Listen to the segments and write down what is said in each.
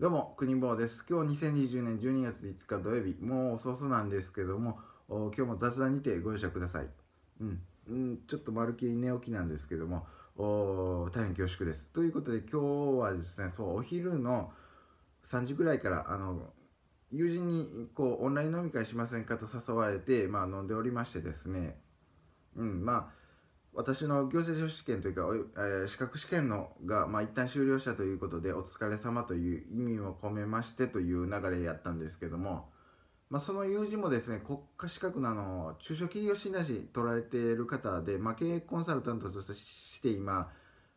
どうも、国坊です。今日2020年12月5日土曜日、もう早々なんですけども、今日も雑談にてご容赦ください。うん、うん、ちょっとまるっきり寝起きなんですけども、大変恐縮です。ということで、今日はですね、そう、お昼の3時ぐらいから、あの、友人にこうオンライン飲み会しませんかと誘われて、まあ、飲んでおりましてですね、うん、まあ私の行政書士試験というか、えー、資格試験のが、まあ、一旦終了したということでお疲れ様という意味を込めましてという流れやったんですけども、まあ、その友人もですね国家資格のの中小企業診断士取られている方で、まあ、経営コンサルタントとして今、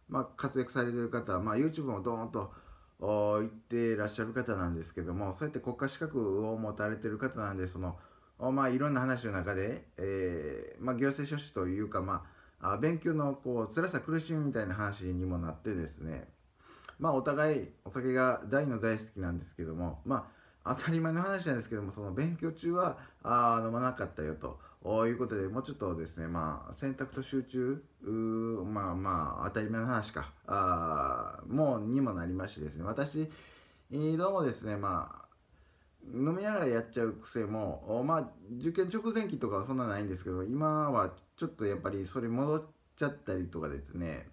まあ、活躍されている方、まあ、YouTube もドーンと行ってらっしゃる方なんですけどもそうやって国家資格を持たれてる方なんでその、まあ、いろんな話の中で、えーまあ、行政書士というかまああ勉強のこう辛さ苦しみみたいな話にもなってですねまあお互いお酒が大の大好きなんですけどもまあ当たり前の話なんですけどもその勉強中はあ飲まなかったよということでもうちょっとですねまあ選択と集中まあまあ当たり前の話かあもうにもなりましてですね私どうもですねまあ飲みながらやっちゃう癖もまあ受験直前期とかはそんなないんですけど今はちょっとやっぱりそれ戻っちゃったりとかですね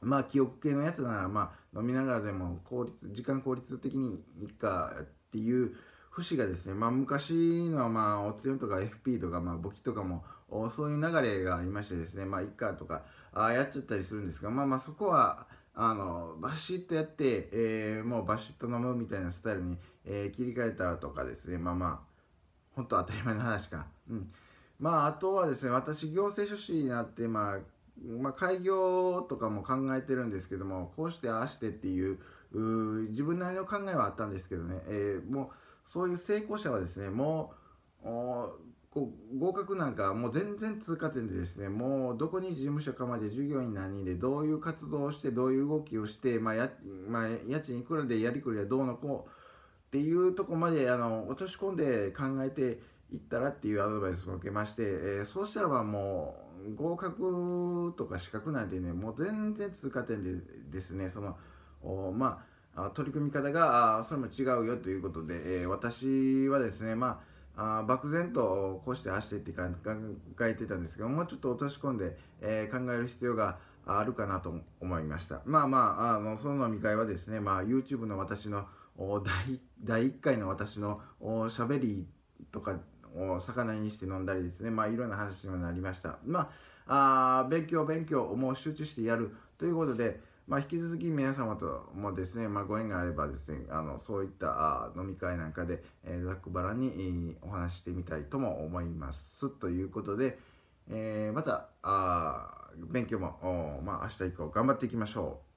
まあ記憶系のやつならまあ飲みながらでも効率時間効率的にいいかっていう節がですねまあ昔のまあおんとか FP とかまあ簿記とかもそういう流れがありましてですねまあいっかとかあやっちゃったりするんですがまあまあそこはあのバシッとやって、えー、もうバシッと飲むみたいなスタイルに、えー、切り替えたらとかですねまあまあ本当当たり前の話かうんまああとはですね私行政書士になって、まあ、まあ開業とかも考えてるんですけどもこうしてああしてっていう自分なりの考えはあったんですけどね、えー、もうそういう成功者はですねもうこう合格なんかもう全然通過点でですねもうどこに事務所かまで従業員何人でどういう活動をしてどういう動きをして、まあ、やまあ、家賃いくらでやりくりはどうのこうっていうとこまであの落とし込んで考えていったらっていうアドバイスも受けまして、えー、そうしたらばもう合格とか資格なんてねもう全然通過点でですねそのおまあ取り組み方がそれも違うよということで、えー、私はですねまああ漠然とこうして走ってって考えてたんですけどもうちょっと落とし込んで、えー、考える必要があるかなと思いましたまあまああのその飲み会はですね、まあ、YouTube の私の第1回の私のしゃべりとかを魚にして飲んだりですねまあいろんな話にもなりましたまああ勉強勉強もう集中してやるということでまあ、引き続き皆様ともですね、まあ、ご縁があればですね、あのそういったあ飲み会なんかで、えざっくばらに、お話してみたいとも思います。ということで、えー、またあ勉強も、まあ、明日以降頑張っていきましょう。